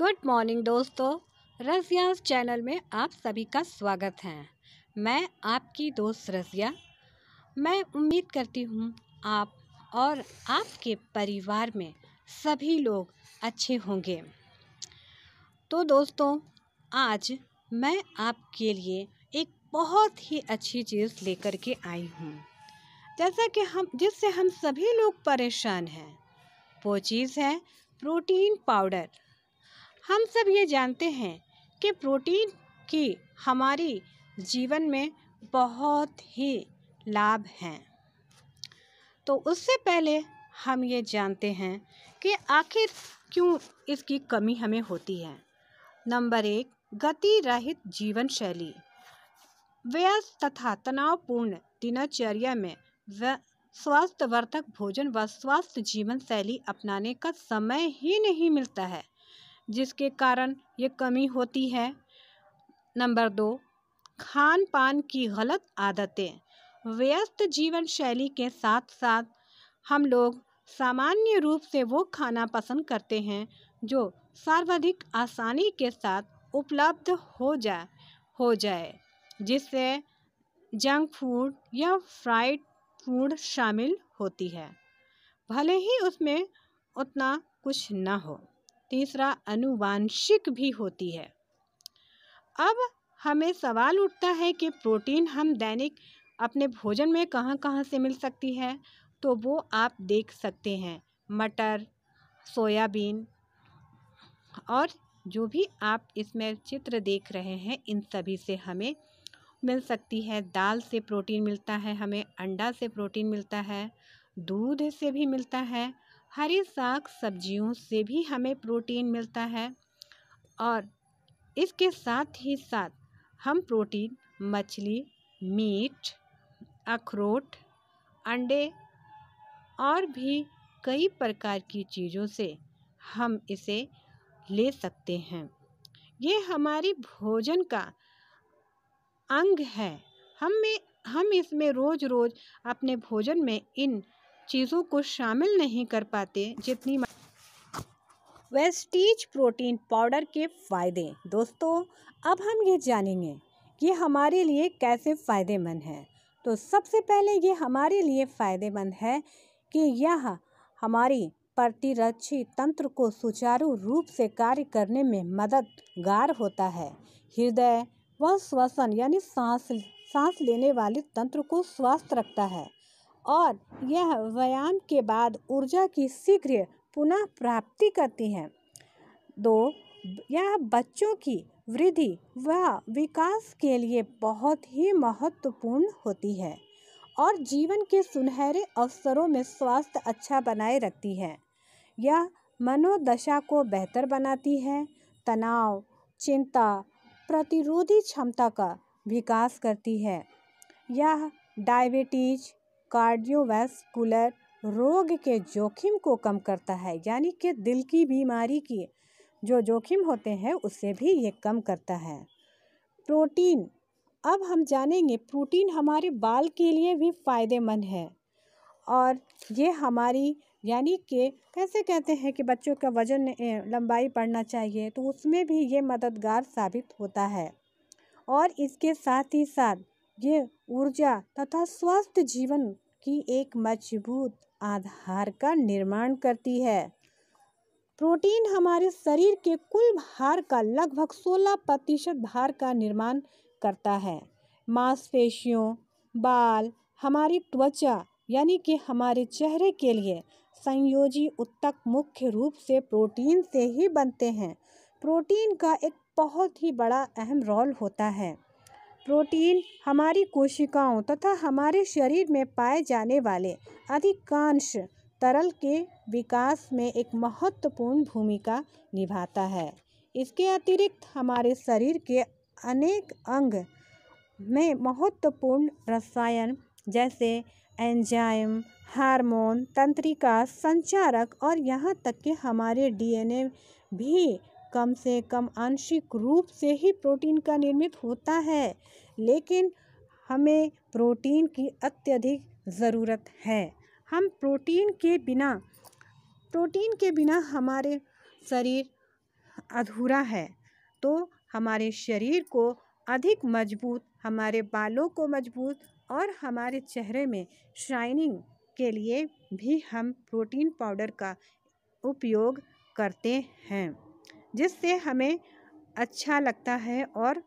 good morning दोस्तों रजियाज channel में आप सभी का स्वागत है मैं आपकी दोस्त रजिया मैं उम्मीद करती हूँ आप और आपके परिवार में सभी लोग अच्छे होंगे तो दोस्तों आज मैं आपके लिए एक बहुत ही अच्छी चीज़ लेकर के आई हूँ जैसा कि हम जिससे हम सभी लोग परेशान हैं वो चीज़ है प्रोटीन पाउडर हम सब ये जानते हैं कि प्रोटीन की हमारी जीवन में बहुत ही लाभ हैं तो उससे पहले हम ये जानते हैं कि आखिर क्यों इसकी कमी हमें होती है नंबर एक गति रहित जीवन शैली व्यस्त तथा तनावपूर्ण दिनचर्या में स्वास्थ्यवर्धक भोजन व स्वास्थ्य जीवन शैली अपनाने का समय ही नहीं मिलता है जिसके कारण ये कमी होती है नंबर दो खान पान की गलत आदतें व्यस्त जीवन शैली के साथ साथ हम लोग सामान्य रूप से वो खाना पसंद करते हैं जो सर्वाधिक आसानी के साथ उपलब्ध हो जाए हो जाए जिससे जंक फूड या फ्राइड फूड शामिल होती है भले ही उसमें उतना कुछ ना हो तीसरा अनुवांशिक भी होती है अब हमें सवाल उठता है कि प्रोटीन हम दैनिक अपने भोजन में कहाँ कहाँ से मिल सकती है तो वो आप देख सकते हैं मटर सोयाबीन और जो भी आप इसमें चित्र देख रहे हैं इन सभी से हमें मिल सकती है दाल से प्रोटीन मिलता है हमें अंडा से प्रोटीन मिलता है दूध से भी मिलता है हरी साग सब्जियों से भी हमें प्रोटीन मिलता है और इसके साथ ही साथ हम प्रोटीन मछली मीट अखरोट अंडे और भी कई प्रकार की चीज़ों से हम इसे ले सकते हैं ये हमारी भोजन का अंग है हम में हम इसमें रोज़ रोज़ अपने भोजन में इन चीज़ों को शामिल नहीं कर पाते जितनी वेस्टीज प्रोटीन पाउडर के फ़ायदे दोस्तों अब हम ये जानेंगे कि हमारे लिए कैसे फ़ायदेमंद है तो सबसे पहले ये हमारे लिए फ़ायदेमंद है कि यह हमारी प्रतिरक्षी तंत्र को सुचारू रूप से कार्य करने में मददगार होता है हृदय व श्वसन यानी सांस सांस लेने वाले तंत्र को स्वस्थ रखता है और यह व्यायाम के बाद ऊर्जा की शीघ्र पुनः प्राप्ति करती है दो यह बच्चों की वृद्धि व विकास के लिए बहुत ही महत्वपूर्ण होती है और जीवन के सुनहरे अवसरों में स्वास्थ्य अच्छा बनाए रखती है यह मनोदशा को बेहतर बनाती है तनाव चिंता प्रतिरोधी क्षमता का विकास करती है यह डायबिटीज कार्डियोवैस्कुलर रोग के जोखिम को कम करता है यानी कि दिल की बीमारी की जो जोखिम होते हैं उसे भी ये कम करता है प्रोटीन अब हम जानेंगे प्रोटीन हमारे बाल के लिए भी फ़ायदेमंद है और ये हमारी यानी कि कैसे कहते हैं कि बच्चों का वज़न लंबाई पढ़ना चाहिए तो उसमें भी ये मददगार साबित होता है और इसके साथ ही साथ ये ऊर्जा तथा स्वस्थ जीवन की एक मजबूत आधार का निर्माण करती है प्रोटीन हमारे शरीर के कुल भार का लगभग 16 प्रतिशत भार का निर्माण करता है मांसपेशियों बाल हमारी त्वचा यानी कि हमारे चेहरे के लिए संयोजी उत्तक मुख्य रूप से प्रोटीन से ही बनते हैं प्रोटीन का एक बहुत ही बड़ा अहम रोल होता है प्रोटीन हमारी कोशिकाओं तथा हमारे शरीर में पाए जाने वाले अधिकांश तरल के विकास में एक महत्वपूर्ण भूमिका निभाता है इसके अतिरिक्त हमारे शरीर के अनेक अंग में महत्वपूर्ण रसायन जैसे एंजाइम हार्मोन तंत्रिका संचारक और यहाँ तक कि हमारे डीएनए भी कम से कम आंशिक रूप से ही प्रोटीन का निर्मित होता है लेकिन हमें प्रोटीन की अत्यधिक ज़रूरत है हम प्रोटीन के बिना प्रोटीन के बिना हमारे शरीर अधूरा है तो हमारे शरीर को अधिक मजबूत हमारे बालों को मजबूत और हमारे चेहरे में शाइनिंग के लिए भी हम प्रोटीन पाउडर का उपयोग करते हैं जिससे हमें अच्छा लगता है और